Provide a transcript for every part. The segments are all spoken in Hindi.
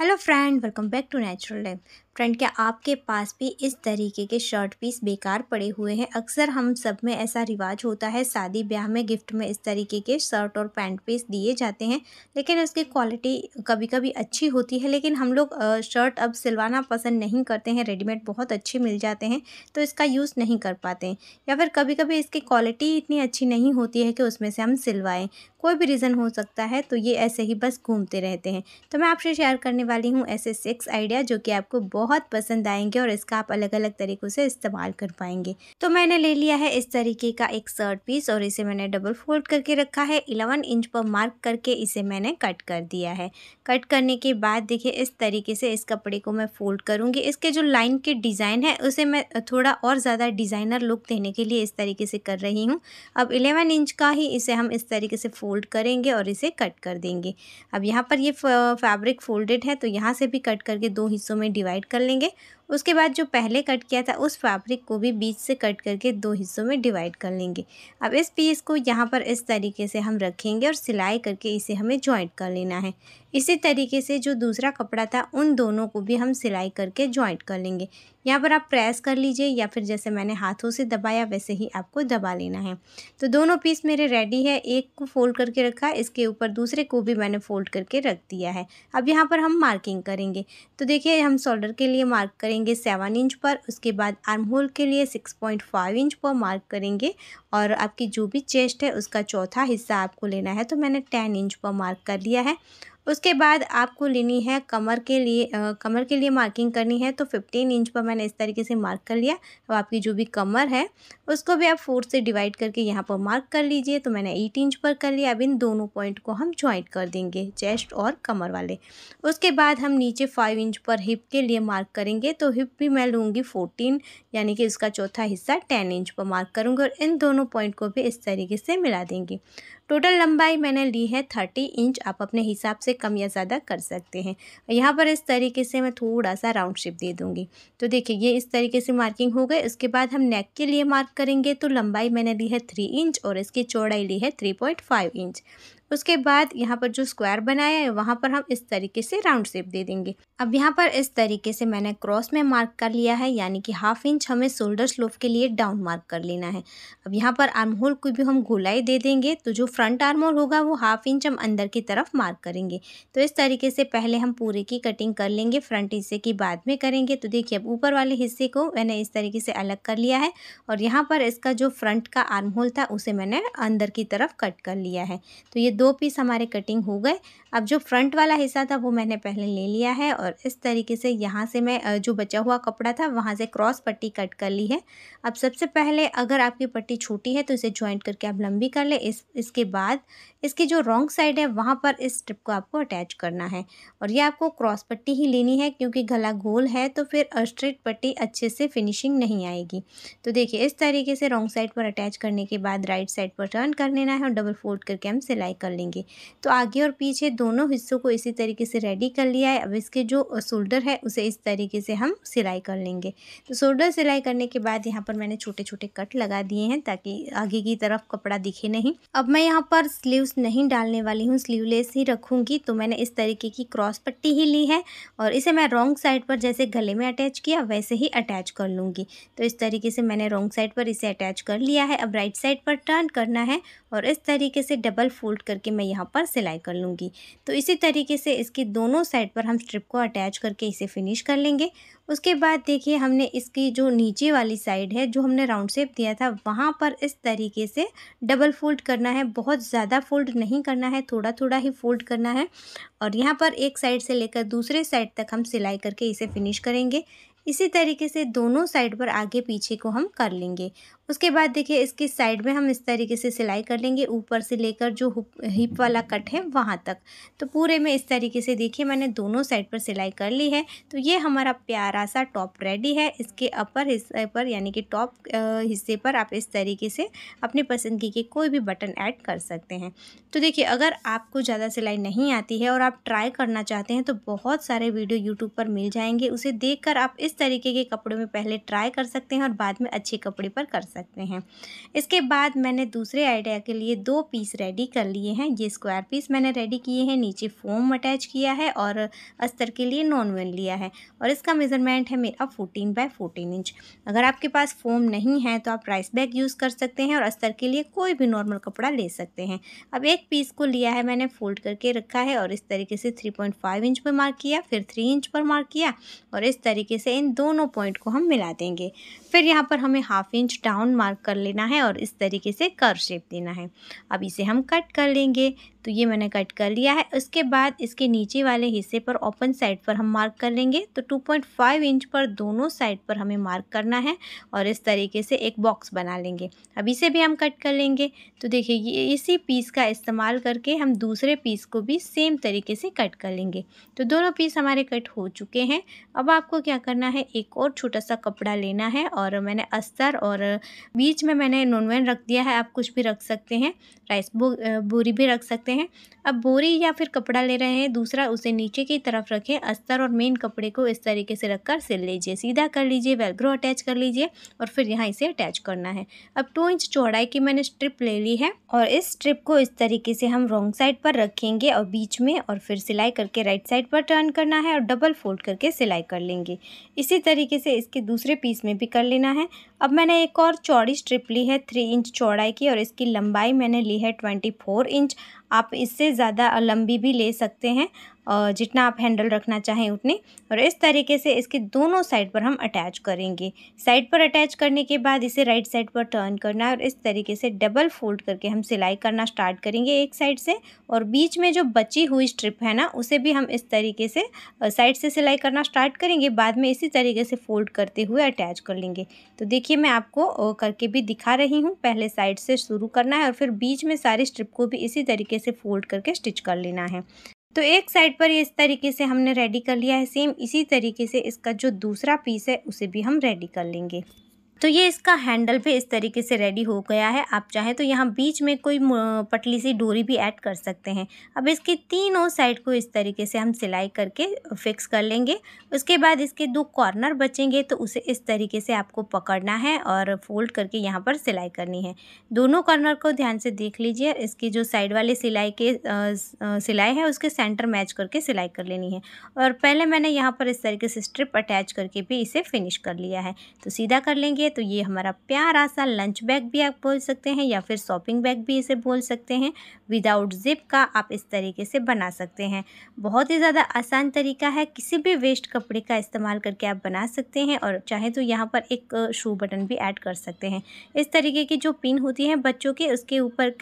hello friend welcome back to natural life friend क्या आपके पास भी इस तरीके के शर्ट पीस बेकार पड़े हुए हैं अक्सर हम सब में ऐसा रिवाज होता है शादी ब्याह में गिफ्ट में इस तरीके के शर्ट और पैंट पीस दिए जाते हैं लेकिन उसकी क्वालिटी कभी कभी अच्छी होती है लेकिन हम लोग शर्ट अब सिलवाना पसंद नहीं करते हैं रेडीमेड बहुत अच्छे मिल जाते हैं तो इसका यूज़ नहीं कर पाते या फिर कभी कभी इसकी क्वालिटी इतनी अच्छी नहीं होती है कि उसमें से हम सिलवाएँ कोई भी रीज़न हो सकता है तो ये ऐसे ही बस घूमते रहते हैं तो मैं आपसे शेयर करने वाली हूँ ऐसे सिक्स आइडिया जो कि आपको बहुत बहुत पसंद आएंगे और इसका आप अलग अलग तरीक़ों से इस्तेमाल कर पाएंगे तो मैंने ले लिया है इस तरीके का एक शर्ट पीस और इसे मैंने डबल फोल्ड करके रखा है इलेवन इंच पर मार्क करके इसे मैंने कट कर दिया है कट करने के बाद देखिए इस तरीके से इस कपड़े को मैं फोल्ड करूँगी इसके जो लाइन के डिज़ाइन है उसे मैं थोड़ा और ज़्यादा डिज़ाइनर लुक देने के लिए इस तरीके से कर रही हूँ अब इलेवन इंच का ही इसे हम इस तरीके से फोल्ड करेंगे और इसे कट कर देंगे अब यहाँ पर ये फैब्रिक फोल्डेड है तो यहाँ से भी कट करके दो हिस्सों में डिवाइड कर कर लेंगे उसके बाद जो पहले कट किया था उस फैब्रिक को भी बीच से कट करके दो हिस्सों में डिवाइड कर लेंगे अब इस पीस को यहाँ पर इस तरीके से हम रखेंगे और सिलाई करके इसे हमें ज्वाइंट कर लेना है इसी तरीके से जो दूसरा कपड़ा था उन दोनों को भी हम सिलाई करके ज्वाइंट कर लेंगे यहाँ पर आप प्रेस कर लीजिए या फिर जैसे मैंने हाथों से दबाया वैसे ही आपको दबा लेना है तो दोनों पीस मेरे रेडी है एक को फोल्ड करके रखा इसके ऊपर दूसरे को भी मैंने फोल्ड करके रख दिया है अब यहाँ पर हम मार्किंग करेंगे तो देखिए हम शोल्डर के लिए मार्क करेंगे करेंगे सेवन इंच पर उसके बाद आर्म होल के लिए सिक्स पॉइंट फाइव इंच पर मार्क करेंगे और आपकी जो भी चेस्ट है उसका चौथा हिस्सा आपको लेना है तो मैंने टेन इंच पर मार्क कर लिया है उसके बाद आपको लेनी है कमर के लिए आ, कमर के लिए मार्किंग करनी है तो फिफ्टीन इंच पर मैंने इस तरीके से मार्क कर लिया अब आपकी जो भी कमर है उसको भी आप फोर से डिवाइड करके यहाँ पर मार्क कर लीजिए तो मैंने एट इंच पर कर लिया अब इन दोनों पॉइंट को हम ज्वाइंट कर देंगे चेस्ट और कमर वाले उसके बाद हम नीचे फाइव इंच पर हिप के लिए मार्क करेंगे तो हिप भी मैं लूँगी फोर्टीन यानी कि इसका चौथा हिस्सा टेन इंच पर मार्क करूँगी और इन दोनों पॉइंट को भी इस तरीके से मिला देंगे टोटल लंबाई मैंने ली है थर्टी इंच आप अपने हिसाब से कम या ज़्यादा कर सकते हैं यहाँ पर इस तरीके से मैं थोड़ा सा राउंड शेप दे दूँगी तो देखिए ये इस तरीके से मार्किंग हो गई उसके बाद हम नेक के लिए मार्क करेंगे तो लंबाई मैंने ली है थ्री इंच और इसकी चौड़ाई ली है थ्री पॉइंट फाइव इंच उसके बाद यहाँ पर जो स्क्वायर बनाया है वहाँ पर हम इस तरीके से राउंड शेप दे देंगे अब यहाँ पर इस तरीके से मैंने क्रॉस में मार्क कर लिया है यानी कि हाफ इंच हमें शोल्डर स्लोप के लिए डाउन मार्क कर लेना है अब यहाँ पर आर्म होल को भी हम गोलाई दे देंगे तो जो फ्रंट आर्म होल होगा वो हाफ इंच हम अंदर की तरफ मार्क करेंगे तो इस तरीके से पहले हम पूरे की कटिंग कर लेंगे फ्रंट हिस्से की बाद में करेंगे तो देखिए अब ऊपर वाले हिस्से को मैंने इस तरीके से अलग कर लिया है और यहाँ पर इसका जो फ्रंट का आर्म होल था उसे मैंने अंदर की तरफ कट कर लिया है तो ये दो पीस हमारे कटिंग हो गए अब जो फ्रंट वाला हिस्सा था वो मैंने पहले ले लिया है और इस तरीके से यहाँ से मैं जो बचा हुआ कपड़ा था वहाँ से क्रॉस पट्टी कट कर ली है अब सबसे पहले अगर आपकी पट्टी छोटी है तो इसे ज्वाइंट करके आप लंबी कर ले इस इसके बाद इसकी जो रॉन्ग साइड है वहाँ पर इस स्ट्रिप को आपको अटैच करना है और ये आपको क्रॉस पट्टी ही लेनी है क्योंकि गला गोल है तो फिर स्ट्रेट पट्टी अच्छे से फिनिशिंग नहीं आएगी तो देखिए इस तरीके से रॉन्ग साइड पर अटैच करने के बाद राइट साइड पर टर्न कर लेना है और डबल फोल्ड करके हम सिलाई कर कर लेंगे तो आगे और पीछे दोनों हिस्सों को इसी तरीके से रेडी कर लिया है अब इसके जो शोल्डर है उसे इस तरीके से हम सिलाई कर लेंगे तो शोल्डर सिलाई करने के बाद यहाँ पर मैंने छोटे छोटे कट लगा दिए हैं ताकि आगे की तरफ कपड़ा दिखे नहीं अब मैं यहाँ पर स्लीव नहीं डालने वाली हूँ स्लीवलेस ही रखूँगी तो मैंने इस तरीके की क्रॉस पट्टी ही ली है और इसे मैं रॉन्ग साइड पर जैसे गले में अटैच किया वैसे ही अटैच कर लूँगी तो इस तरीके से मैंने रॉन्ग साइड पर इसे अटैच कर लिया है अब राइट साइड पर टर्न करना है और इस तरीके से डबल फोल्ड कर करके मैं यहाँ पर सिलाई कर लूँगी तो इसी तरीके से इसकी दोनों साइड पर हम स्ट्रिप को अटैच करके इसे फिनिश कर लेंगे उसके बाद देखिए हमने इसकी जो नीचे वाली साइड है जो हमने राउंड शेप दिया था वहाँ पर इस तरीके से डबल फोल्ड करना है बहुत ज़्यादा फोल्ड नहीं करना है थोड़ा थोड़ा ही फोल्ड करना है और यहाँ पर एक साइड से लेकर दूसरे साइड तक हम सिलाई करके इसे फिनिश करेंगे इसी तरीके से दोनों साइड पर आगे पीछे को हम कर लेंगे उसके बाद देखिए इसकी साइड में हम इस तरीके से सिलाई कर लेंगे ऊपर से लेकर जो हिप वाला कट है वहाँ तक तो पूरे में इस तरीके से देखिए मैंने दोनों साइड पर सिलाई कर ली है तो ये हमारा प्यारा सा टॉप रेडी है इसके अपर हिस्से पर यानी कि टॉप हिस्से पर आप इस तरीके से अपनी पसंदगी के कोई भी बटन ऐड कर सकते हैं तो देखिए अगर आपको ज़्यादा सिलाई नहीं आती है और आप ट्राई करना चाहते हैं तो बहुत सारे वीडियो यूट्यूब पर मिल जाएंगे उसे देख आप इस तरीके के कपड़ों में पहले ट्राई कर सकते हैं और बाद में अच्छे कपड़े पर कर सकते हैं सकते हैं इसके बाद मैंने दूसरे आइडिया के लिए दो पीस रेडी कर लिए हैं ये स्क्वायर पीस मैंने रेडी किए हैं नीचे फोम अटैच किया है और अस्तर के लिए नॉन वन लिया है और इसका मेज़रमेंट है मेरा फोर्टीन बाई फोर्टीन इंच अगर आपके पास फोम नहीं है तो आप राइस बैग यूज़ कर सकते हैं और अस्तर के लिए कोई भी नॉर्मल कपड़ा ले सकते हैं अब एक पीस को लिया है मैंने फोल्ड करके रखा है और इस तरीके से थ्री पॉइंट फाइव इंच पर मार्क किया फिर थ्री इंच पर मार्क किया और इस तरीके से इन दोनों पॉइंट को हम मिला देंगे फिर यहाँ पर हमें half inch down round mark कर लेना है और इस तरीके से कर शेप देना है अब इसे हम कट कर लेंगे तो ये मैंने कट कर लिया है उसके बाद इसके नीचे वाले हिस्से पर ओपन साइड पर हम मार्क कर लेंगे तो 2.5 इंच पर दोनों साइड पर हमें मार्क करना है और इस तरीके से एक बॉक्स बना लेंगे अब इसे भी हम कट कर लेंगे तो देखिए ये इसी पीस का इस्तेमाल करके हम दूसरे पीस को भी सेम तरीके से कट कर लेंगे तो दोनों पीस हमारे कट हो चुके हैं अब आपको क्या करना है एक और छोटा सा कपड़ा लेना है और मैंने अस्तर और बीच में मैंने नॉनवेन रख दिया है आप कुछ भी रख सकते हैं राइस बो, बोरी भी रख सकते हैं हैं अब बोरी या फिर कपड़ा ले रहे हैं दूसरा उसे नीचे की तरफ रखें अस्तर और मेन कपड़े को इस तरीके से रखकर सिल लीजिए सीधा कर लीजिए वेलग्रो अटैच कर लीजिए और फिर यहाँ इसे अटैच करना है अब टू इंच चौड़ाई की मैंने स्ट्रिप ले ली है और इस स्ट्रिप को इस तरीके से हम रॉन्ग साइड पर रखेंगे और बीच में और फिर सिलाई करके राइट साइड पर टर्न करना है और डबल फोल्ड करके सिलाई कर लेंगे इसी तरीके से इसके दूसरे पीस में भी कर लेना है अब मैंने एक और चौड़ी स्ट्रिप ली है थ्री इंच चौड़ाई की और इसकी लंबाई मैंने ली है ट्वेंटी फोर इंच आप इससे ज़्यादा लंबी भी ले सकते हैं जितना आप हैंडल रखना चाहें उतने और इस तरीके से इसके दोनों साइड पर हम अटैच करेंगे साइड पर अटैच करने के बाद इसे राइट साइड पर टर्न करना है और इस तरीके से डबल फोल्ड करके हम सिलाई करना स्टार्ट करेंगे एक साइड से और बीच में जो बची हुई स्ट्रिप है ना उसे भी हम इस तरीके से साइड से सिलाई करना स्टार्ट करेंगे बाद में इसी तरीके से फोल्ड करते हुए अटैच कर लेंगे तो देखिए मैं आपको करके भी दिखा रही हूँ पहले साइड से शुरू करना है और फिर बीच में सारी स्ट्रिप को भी इसी तरीके से फोल्ड करके स्टिच कर लेना है तो एक साइड पर इस तरीके से हमने रेडी कर लिया है सेम इसी तरीके से इसका जो दूसरा पीस है उसे भी हम रेडी कर लेंगे तो ये इसका हैंडल भी इस तरीके से रेडी हो गया है आप चाहें तो यहाँ बीच में कोई पतली सी डोरी भी ऐड कर सकते हैं अब इसके तीनों साइड को इस तरीके से हम सिलाई करके फिक्स कर लेंगे उसके बाद इसके दो कॉर्नर बचेंगे तो उसे इस तरीके से आपको पकड़ना है और फोल्ड करके यहाँ पर सिलाई करनी है दोनों कॉर्नर को ध्यान से देख लीजिए इसकी जो साइड वाले सिलाई के सिलाई है उसके सेंटर मैच करके सिलाई कर लेनी है और पहले मैंने यहाँ पर इस तरीके से स्ट्रिप अटैच करके भी इसे फिनिश कर लिया है तो सीधा कर लेंगे चाहिए तो ये हमारा प्यारा सा लंच बैग भी आप बोल सकते हैं या फिर शॉपिंग बैग भी इसे बोल सकते हैं विदाउट जिप का आप इस तरीके से बना सकते हैं बहुत ही ज़्यादा आसान तरीका है किसी भी वेस्ट कपड़े का इस्तेमाल करके आप बना सकते हैं और चाहे तो यहाँ पर एक शू बटन भी ऐड कर सकते हैं इस तरीके की जो पिन होती है बच्चों के उसके ऊपर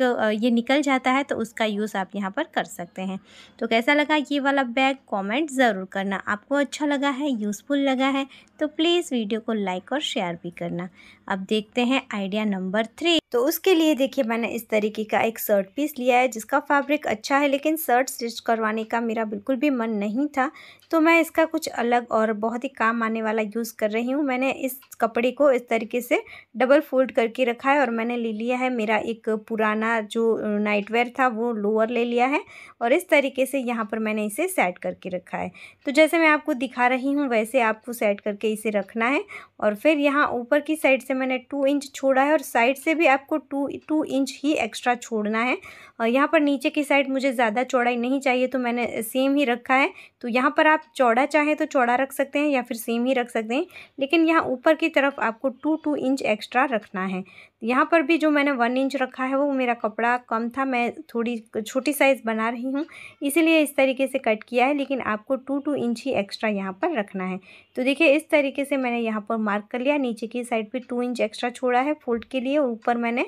ये निकल जाता है तो उसका यूज़ आप यहाँ पर कर सकते हैं तो कैसा लगा ये वाला बैग कॉमेंट ज़रूर करना आपको अच्छा लगा है यूज़फुल लगा है तो प्लीज़ वीडियो को लाइक और शेयर भी करना करना अब देखते हैं आइडिया नंबर थ्री तो उसके लिए देखिए मैंने इस तरीके का एक शर्ट पीस लिया है जिसका फैब्रिक अच्छा है लेकिन शर्ट स्टिच करवाने का मेरा बिल्कुल भी मन नहीं था तो मैं इसका कुछ अलग और बहुत ही काम आने वाला यूज़ कर रही हूँ मैंने इस कपड़े को इस तरीके से डबल फोल्ड करके रखा है और मैंने ले लिया है मेरा एक पुराना जो नाइटवेयर था वो लोअर ले लिया है और इस तरीके से यहाँ पर मैंने इसे सेट करके रखा है तो जैसे मैं आपको दिखा रही हूँ वैसे आपको सेट करके इसे रखना है और फिर यहाँ ऊपर की साइड से मैंने टू इंच छोड़ा है और साइड से भी आपको टू टू इंच ही एक्स्ट्रा छोड़ना है यहाँ पर नीचे की साइड मुझे ज़्यादा चौड़ाई नहीं चाहिए तो मैंने सेम ही रखा है तो यहाँ पर आप चौड़ा चाहें तो चौड़ा रख सकते हैं या फिर सेम ही रख सकते हैं लेकिन यहाँ ऊपर की तरफ आपको टू टू इंच एक्स्ट्रा रखना है यहाँ पर भी जो मैंने वन इंच रखा है वो मेरा कपड़ा कम था मैं थोड़ी छोटी साइज़ बना रही हूँ इसीलिए इस तरीके से कट किया है लेकिन आपको टू टू इंच ही एक्स्ट्रा यहाँ पर रखना है तो देखिए इस तरीके से मैंने यहाँ पर मार्क कर लिया नीचे की साइड पर टू इंच एक्स्ट्रा छोड़ा है फोल्ड के लिए ऊपर मैंने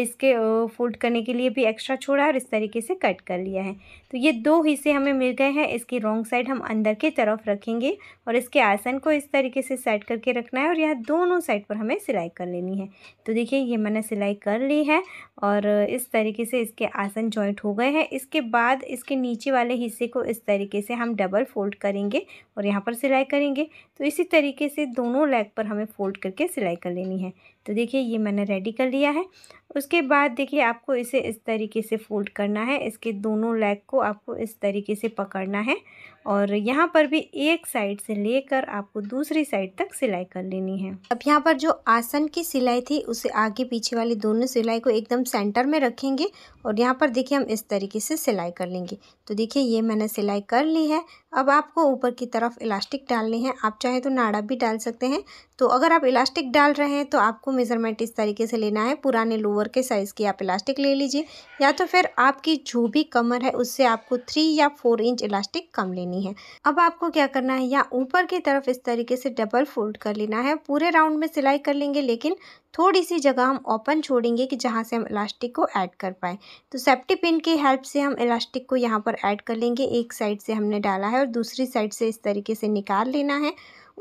इसके फोल्ड करने के लिए भी एक्स्ट्रा छोड़ा और इस तरीके से कट कर लिया है तो ये दो हिस्से हमें मिल गए हैं इसकी रॉन्ग साइड हम अंदर की तरफ रखेंगे और इसके आसन को इस तरीके से सेट करके रखना है और यहाँ दोनों साइड पर हमें सिलाई कर लेनी है तो देखिए ये मैंने सिलाई कर ली है और इस तरीके से इसके आसन जॉइंट हो गए हैं इसके बाद इसके नीचे वाले हिस्से को इस तरीके से हम डबल फोल्ड करेंगे और यहाँ पर सिलाई करेंगे तो इसी तरीके से दोनों लेग पर हमें फ़ोल्ड करके सिलाई कर लेनी है तो देखिए ये मैंने रेडी कर लिया है उसके बाद देखिए आपको इसे इस तरीके से फोल्ड करना है इसके दोनों लेग को आपको इस तरीके से पकड़ना है और यहाँ पर भी एक साइड से लेकर आपको दूसरी साइड तक सिलाई कर लेनी है अब यहाँ पर जो आसन की सिलाई थी उसे आगे पीछे वाली दोनों सिलाई को एकदम सेंटर में रखेंगे और यहाँ पर देखिए हम इस तरीके से सिलाई कर लेंगे तो देखिए ये मैंने सिलाई कर ली है अब आपको ऊपर की तरफ इलास्टिक डालनी है आप चाहें तो नाड़ा भी डाल सकते हैं तो अगर आप इलास्टिक डाल रहे हैं तो आपको मेज़रमेंट इस तरीके से लेना है पुराने लोअर के साइज़ की आप इलास्टिक ले लीजिए या तो फिर आपकी जो भी कमर है उससे आपको थ्री या फोर इंच इलास्टिक कम लेनी है अब आपको क्या करना है या ऊपर की तरफ इस तरीके से डबल फोल्ड कर लेना है पूरे राउंड में सिलाई कर लेंगे लेकिन थोड़ी सी जगह हम ओपन छोड़ेंगे कि जहाँ से हम इलास्टिक को ऐड कर पाएँ तो सेफ्टी पिन की हेल्प से हम इलास्टिक को यहाँ पर ऐड कर लेंगे एक साइड से हमने डाला है और दूसरी साइड से इस तरीके से निकाल लेना है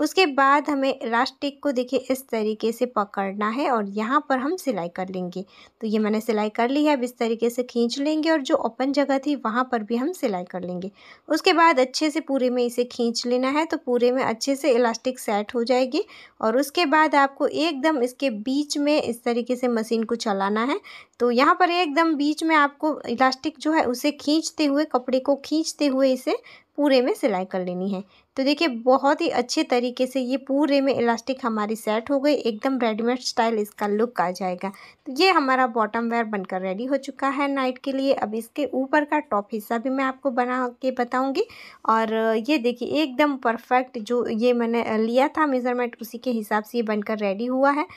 उसके बाद हमें इलास्टिक को देखिए इस तरीके से पकड़ना है और यहाँ पर हम सिलाई कर लेंगे तो ये मैंने सिलाई कर ली है अब इस तरीके से खींच लेंगे और जो ओपन जगह थी वहाँ पर भी हम सिलाई कर लेंगे उसके बाद अच्छे से पूरे में इसे खींच लेना है तो पूरे में अच्छे से इलास्टिक सेट हो जाएगी और उसके बाद आपको एकदम इसके बीच में इस तरीके से मशीन को चलाना है तो यहाँ पर एकदम बीच में आपको इलास्टिक जो है उसे खींचते हुए कपड़े को खींचते हुए इसे पूरे में सिलाई कर लेनी है तो देखिए बहुत ही अच्छे तरीके से ये पूरे में इलास्टिक हमारी सेट हो गई एकदम रेडीमेड स्टाइल इसका लुक आ जाएगा तो ये हमारा बॉटम वेयर बनकर रेडी हो चुका है नाइट के लिए अब इसके ऊपर का टॉप हिस्सा भी मैं आपको बना के बताऊंगी और ये देखिए एकदम परफेक्ट जो ये मैंने लिया था मेज़रमेंट उसी के हिसाब से ये बनकर रेडी हुआ है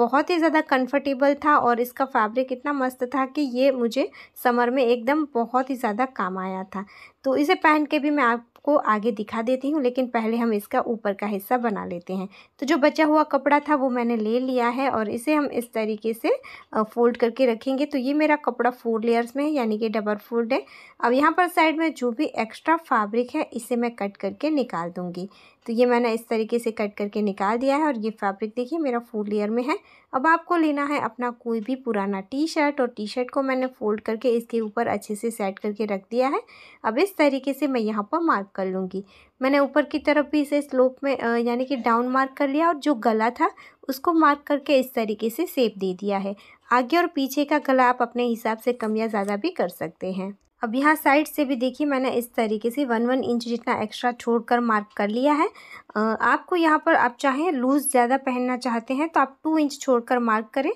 बहुत ही ज़्यादा कम्फर्टेबल था और इसका फैब्रिक इतना मस्त था कि ये मुझे समर में एकदम बहुत ही ज़्यादा काम आया था तो इसे पहन के भी मैं आपको आगे दिखा देती हूँ लेकिन पहले हम इसका ऊपर का हिस्सा बना लेते हैं तो जो बचा हुआ कपड़ा था वो मैंने ले लिया है और इसे हम इस तरीके से फोल्ड करके रखेंगे तो ये मेरा कपड़ा फोर लेयर्स में है यानी कि डबल फोल्ड है अब यहाँ पर साइड में जो भी एक्स्ट्रा फैब्रिक है इसे मैं कट करके निकाल दूँगी तो ये मैंने इस तरीके से कट करके निकाल दिया है और ये फैब्रिक देखिए मेरा फोर लेयर में है अब आपको लेना है अपना कोई भी पुराना टी शर्ट और टी शर्ट को मैंने फोल्ड करके इसके ऊपर अच्छे से सेट करके रख दिया है अब इस तरीके से मैं यहाँ पर मार्क कर लूँगी मैंने ऊपर की तरफ भी इसे स्लोप में यानी कि डाउन मार्क कर लिया और जो गला था उसको मार्क करके इस तरीके से सेप दे दिया है आगे और पीछे का गला आप अपने हिसाब से कम या ज़्यादा भी कर सकते हैं अब यहाँ साइड से भी देखिए मैंने इस तरीके से वन वन इंच जितना एक्स्ट्रा छोड़ कर मार्क कर लिया है आपको यहाँ पर आप चाहें लूज़ ज़्यादा पहनना चाहते हैं तो आप टू इंच छोड़ कर मार्क करें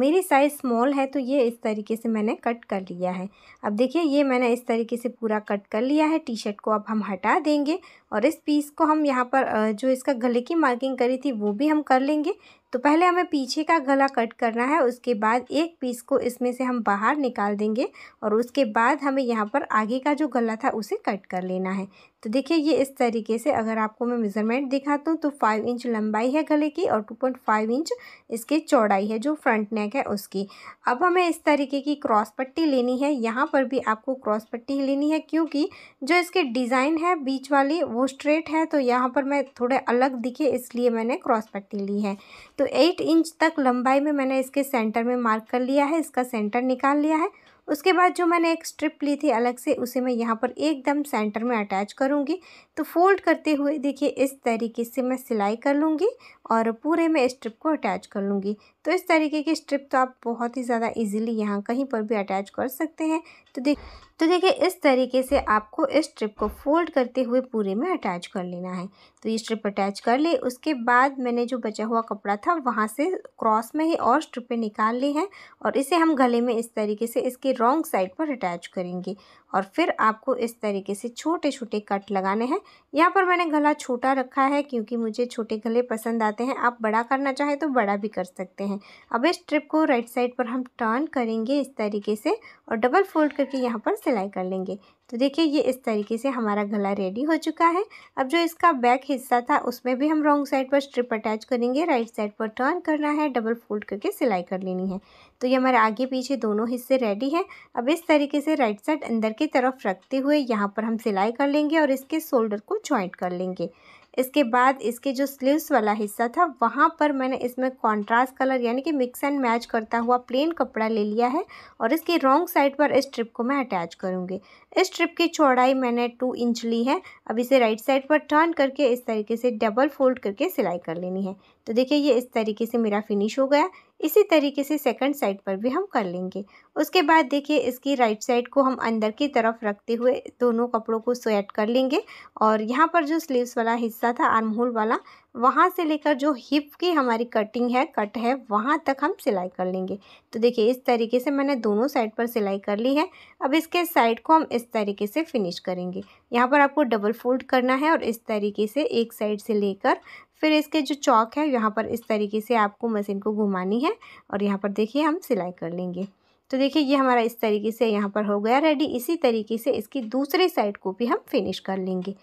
मेरी साइज़ स्मॉल है तो ये इस तरीके से मैंने कट कर लिया है अब देखिए ये मैंने इस तरीके से पूरा कट कर लिया है टी शर्ट को अब हम हटा देंगे और इस पीस को हम यहाँ पर जो इसका गले की मार्किंग करी थी वो भी हम कर लेंगे तो पहले हमें पीछे का गला कट करना है उसके बाद एक पीस को इसमें से हम बाहर निकाल देंगे और उसके बाद हमें यहाँ पर आगे का जो गला था उसे कट कर लेना है तो देखिए ये इस तरीके से अगर आपको मैं मेज़रमेंट दिखाता हूँ तो फाइव इंच लंबाई है गले की और टू पॉइंट फाइव इंच इसके चौड़ाई है जो फ्रंट नेक है उसकी अब हमें इस तरीके की क्रॉस पट्टी लेनी है यहाँ पर भी आपको क्रॉस पट्टी लेनी है क्योंकि जो इसके डिज़ाइन है बीच वाली वो स्ट्रेट है तो यहाँ पर मैं थोड़े अलग दिखे इसलिए मैंने क्रॉस पट्टी ली है तो एट इंच तक लंबाई में मैंने इसके सेंटर में मार्क कर लिया है इसका सेंटर निकाल लिया है उसके बाद जो मैंने एक स्ट्रिप ली थी अलग से उसे मैं यहाँ पर एकदम सेंटर में अटैच करूँगी तो फोल्ड करते हुए देखिए इस तरीके से मैं सिलाई कर लूँगी और पूरे में स्ट्रिप को अटैच कर लूँगी तो इस तरीके की स्ट्रिप तो आप बहुत ही ज़्यादा इजीली यहाँ कहीं पर भी अटैच कर सकते हैं तो देख तो देखिए इस तरीके से आपको इस स्ट्रिप को फोल्ड करते हुए पूरे में अटैच कर लेना है तो ये स्ट्रिप अटैच कर ली उसके बाद मैंने जो बचा हुआ कपड़ा था वहाँ से क्रॉस में ही और स्ट्रिपें निकाल ली हैं और इसे हम गले में इस तरीके से इसके रॉन्ग साइड पर अटैच करेंगे और फिर आपको इस तरीके से छोटे छोटे कट लगाने हैं यहाँ पर मैंने गला छोटा रखा है क्योंकि मुझे छोटे गले पसंद आते हैं आप बड़ा करना चाहें तो बड़ा भी कर सकते हैं अब इस ट्रिप को राइट साइड पर हम टर्न करेंगे इस तरीके से और डबल फोल्ड करके यहाँ पर सिलाई कर लेंगे तो देखिए ये इस तरीके से हमारा गला रेडी हो चुका है अब जो इसका बैक हिस्सा था उसमें भी हम रॉन्ग साइड पर स्ट्रिप अटैच करेंगे राइट साइड पर टर्न करना है डबल फोल्ड करके सिलाई कर लेनी है तो ये हमारे आगे पीछे दोनों हिस्से रेडी हैं अब इस तरीके से राइट साइड अंदर की तरफ रखते हुए यहाँ पर हम सिलाई कर लेंगे और इसके शोल्डर को ज्वाइंट कर लेंगे इसके बाद इसके जो स्लीव्स वाला हिस्सा था वहाँ पर मैंने इसमें कॉन्ट्रास्ट कलर यानी कि मिक्स एंड मैच करता हुआ प्लेन कपड़ा ले लिया है और इसके रॉन्ग साइड पर इस ट्रिप को मैं अटैच करूँगी इस ट्रिप की चौड़ाई मैंने टू इंच ली है अब इसे राइट साइड पर टर्न करके इस तरीके से डबल फोल्ड करके सिलाई कर लेनी है तो देखिए ये इस तरीके से मेरा फिनिश हो गया इसी तरीके से सेकंड साइड पर भी हम कर लेंगे उसके बाद देखिए इसकी राइट साइड को हम अंदर की तरफ रखते हुए दोनों कपड़ों को स्वेट कर लेंगे और यहाँ पर जो स्लीव्स वाला हिस्सा था आर्म होल वाला वहाँ से लेकर जो हिप की हमारी कटिंग है कट है वहाँ तक हम सिलाई कर लेंगे तो देखिए इस तरीके से मैंने दोनों साइड पर सिलाई कर ली है अब इसके साइड को हम इस तरीके से फिनिश करेंगे यहाँ पर आपको डबल फोल्ड करना है और इस तरीके से एक साइड से लेकर फिर इसके जो चौक है यहाँ पर इस तरीके से आपको मशीन को घुमानी है और यहाँ पर देखिए हम सिलाई कर लेंगे तो देखिए ये हमारा इस तरीके से यहाँ पर हो गया रेडी इसी तरीके से इसकी दूसरे साइड को भी हम फिनिश कर लेंगे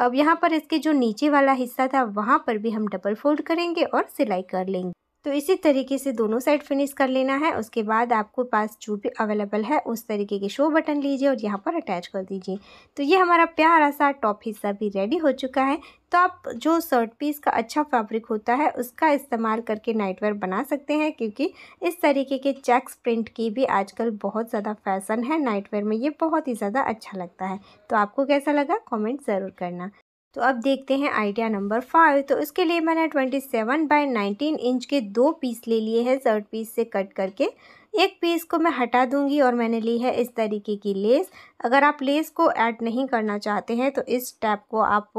अब यहाँ पर इसके जो नीचे वाला हिस्सा था वहाँ पर भी हम डबल फोल्ड करेंगे और सिलाई कर लेंगे तो इसी तरीके से दोनों साइड फिनिश कर लेना है उसके बाद आपको पास जो भी अवेलेबल है उस तरीके के शो बटन लीजिए और यहाँ पर अटैच कर दीजिए तो ये हमारा प्यारा सा टॉप हिस्सा भी रेडी हो चुका है तो आप जो शर्ट पीस का अच्छा फैब्रिक होता है उसका इस्तेमाल करके नाइटवेयर बना सकते हैं क्योंकि इस तरीके के चेक्स प्रिंट की भी आजकल बहुत ज़्यादा फैशन है नाइटवेयर में ये बहुत ही ज़्यादा अच्छा लगता है तो आपको कैसा लगा कॉमेंट ज़रूर करना तो अब देखते हैं आइडिया नंबर फाइव तो इसके लिए मैंने twenty seven by nineteen inch के दो पीस ले लिए हैं शर्ट पीस से कट करके एक पीस को मैं हटा दूंगी और मैंने ली है इस तरीके की लेस अगर आप लेस को ऐड नहीं करना चाहते हैं तो इस स्टेप को आप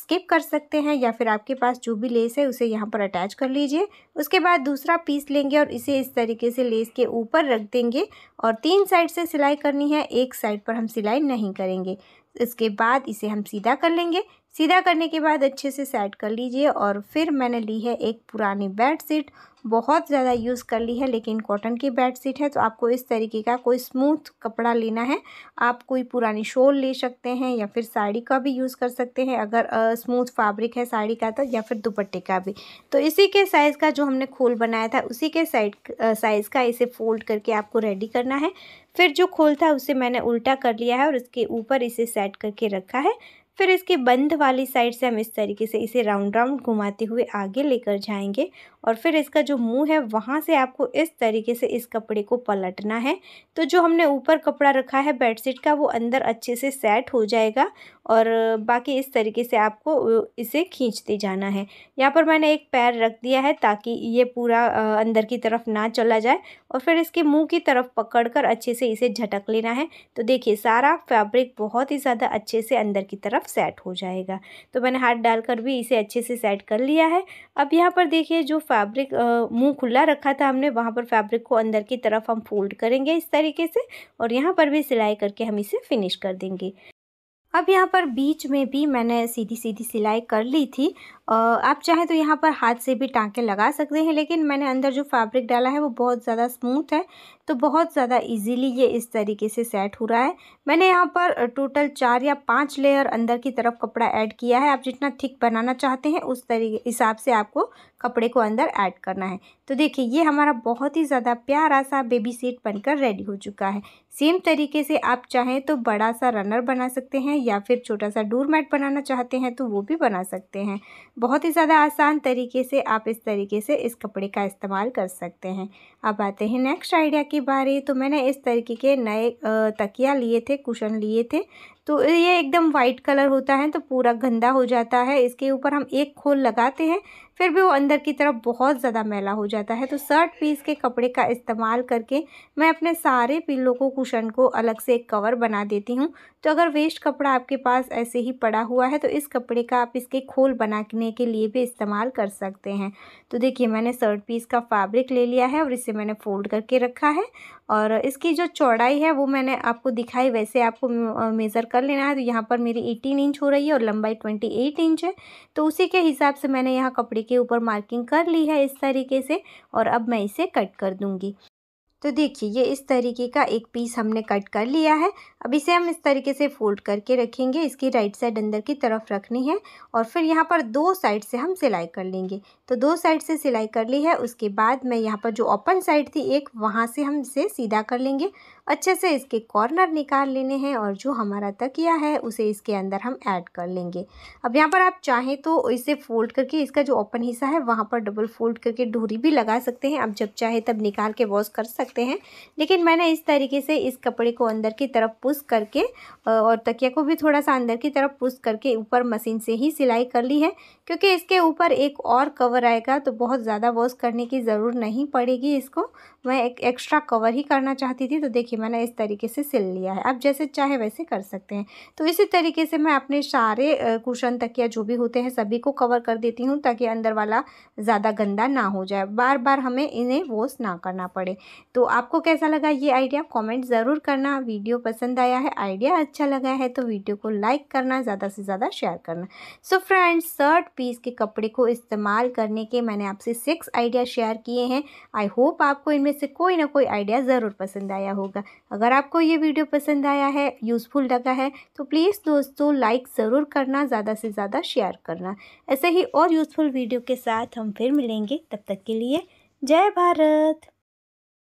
स्किप कर सकते हैं या फिर आपके पास जो भी लेस है उसे यहाँ पर अटैच कर लीजिए उसके बाद दूसरा पीस लेंगे और इसे इस तरीके से लेस के ऊपर रख देंगे और तीन साइड से सिलाई करनी है एक साइड पर हम सिलाई नहीं करेंगे इसके बाद इसे हम सीधा कर लेंगे सीधा करने के बाद अच्छे से सेट कर लीजिए और फिर मैंने ली है एक पुरानी बेड शीट बहुत ज़्यादा यूज़ कर ली है लेकिन कॉटन की बेड शीट है तो आपको इस तरीके का कोई स्मूथ कपड़ा लेना है आप कोई पुरानी शोल ले सकते हैं या फिर साड़ी का भी यूज़ कर सकते हैं अगर स्मूथ फैब्रिक है साड़ी का तो या फिर दुपट्टे का भी तो इसी के साइज़ का जो हमने खोल बनाया था उसी के साइड साइज़ का इसे फोल्ड करके आपको रेडी करना है फिर जो खोल था उसे मैंने उल्टा कर लिया है और इसके ऊपर इसे सेट करके रखा है फिर इसके बंद वाली साइड से हम इस तरीके से इसे राउंड राउंड घुमाते हुए आगे लेकर जाएंगे और फिर इसका जो मुंह है वहाँ से आपको इस तरीके से इस कपड़े को पलटना है तो जो हमने ऊपर कपड़ा रखा है बेडशीट का वो अंदर अच्छे से सेट हो जाएगा और बाकी इस तरीके से आपको इसे खींचते जाना है यहाँ पर मैंने एक पैर रख दिया है ताकि ये पूरा अंदर की तरफ ना चला जाए और फिर इसके मुंह की तरफ पकड़कर अच्छे से इसे झटक लेना है तो देखिए सारा फैब्रिक बहुत ही ज़्यादा अच्छे से अंदर की तरफ सेट हो जाएगा तो मैंने हाथ डालकर भी इसे अच्छे से सेट कर लिया है अब यहाँ पर देखिए जो फैब्रिक मुंह खुला रखा था हमने वहाँ पर फैब्रिक को अंदर की तरफ हम फोल्ड करेंगे इस तरीके से और यहाँ पर भी सिलाई करके हम इसे फिनिश कर देंगे अब यहाँ पर बीच में भी मैंने सीधी सीधी सिलाई कर ली थी आप चाहें तो यहाँ पर हाथ से भी टाँके लगा सकते हैं लेकिन मैंने अंदर जो फैब्रिक डाला है वो बहुत ज़्यादा स्मूथ है तो बहुत ज़्यादा इजीली ये इस तरीके से सेट हो रहा है मैंने यहाँ पर टोटल चार या पाँच लेयर अंदर की तरफ कपड़ा ऐड किया है आप जितना थिक बनाना चाहते हैं उस तरीके हिसाब से आपको कपड़े को अंदर ऐड करना है तो देखिए ये हमारा बहुत ही ज़्यादा प्यारा सा बेबी सीट बनकर रेडी हो चुका है सेम तरीके से आप चाहें तो बड़ा सा रनर बना सकते हैं या फिर छोटा सा डोर मैट बनाना चाहते हैं तो वो भी बना सकते हैं बहुत ही ज़्यादा आसान तरीके से आप इस तरीके से इस कपड़े का इस्तेमाल कर सकते हैं अब आते हैं नेक्स्ट आइडिया की बारी तो मैंने इस तरीके के नए तकिया लिए थे कुशन लिए थे तो ये एकदम वाइट कलर होता है तो पूरा गंदा हो जाता है इसके ऊपर हम एक खोल लगाते हैं फिर भी वो अंदर की तरफ बहुत ज़्यादा मैला हो जाता है तो शर्ट पीस के कपड़े का इस्तेमाल करके मैं अपने सारे पिल्लों को कुशन को अलग से एक कवर बना देती हूँ तो अगर वेस्ट कपड़ा आपके पास ऐसे ही पड़ा हुआ है तो इस कपड़े का आप इसके खोल बनाने के लिए भी इस्तेमाल कर सकते हैं तो देखिए मैंने शर्ट पीस का फैब्रिक ले लिया है और इसे से मैंने फोल्ड करके रखा है और इसकी जो चौड़ाई है वो मैंने आपको दिखाई वैसे आपको मेज़र कर लेना है तो यहाँ पर मेरी एटीन इंच हो रही है और लंबाई ट्वेंटी एट इंच है तो उसी के हिसाब से मैंने यहाँ कपड़े के ऊपर मार्किंग कर ली है इस तरीके से और अब मैं इसे कट कर दूँगी तो देखिए ये इस तरीके का एक पीस हमने कट कर लिया है अब इसे हम इस तरीके से फोल्ड करके रखेंगे इसकी राइट साइड अंदर की तरफ रखनी है और फिर यहाँ पर दो साइड से हम सिलाई कर लेंगे तो दो साइड से सिलाई कर ली है उसके बाद मैं यहाँ पर जो ओपन साइड थी एक वहाँ से हम इसे सीधा कर लेंगे अच्छे से इसके कॉर्नर निकाल लेने हैं और जो हमारा तकिया है उसे इसके अंदर हम ऐड कर लेंगे अब यहाँ पर आप चाहें तो इसे फोल्ड करके इसका जो ओपन हिस्सा है वहाँ पर डबल फोल्ड करके डोरी भी लगा सकते हैं आप जब चाहे तब निकाल के वॉश कर सकते सकते हैं लेकिन मैंने इस तरीके से इस कपड़े को अंदर की तरफ पुश करके और तकिया को भी थोड़ा सा अंदर की तरफ पुश करके ऊपर मशीन से ही सिलाई कर ली है क्योंकि इसके ऊपर एक और कवर आएगा तो बहुत ज़्यादा वॉश करने की जरूरत नहीं पड़ेगी इसको मैं एक एक्स्ट्रा कवर ही करना चाहती थी तो देखिए मैंने इस तरीके से सिल लिया है आप जैसे चाहे वैसे कर सकते हैं तो इसी तरीके से मैं अपने सारे कुशन तकिया जो भी होते हैं सभी को कवर कर देती हूँ ताकि अंदर वाला ज़्यादा गंदा ना हो जाए बार बार हमें इन्हें वॉश ना करना पड़े तो आपको कैसा लगा ये आइडिया कॉमेंट ज़रूर करना वीडियो पसंद आया है आइडिया अच्छा लगा है तो वीडियो को लाइक करना ज़्यादा से ज़्यादा शेयर करना सो फ्रेंड्स शर्ट पीस के कपड़े को इस्तेमाल करने के मैंने आपसे सिक्स आइडिया शेयर किए हैं आई होप आपको इनमें में से कोई ना कोई आइडिया ज़रूर पसंद आया होगा अगर आपको ये वीडियो पसंद आया है यूज़फुल लगा है तो प्लीज़ दोस्तों लाइक ज़रूर करना ज़्यादा से ज़्यादा शेयर करना ऐसे ही और यूज़फुल वीडियो के साथ हम फिर मिलेंगे तब तक के लिए जय भारत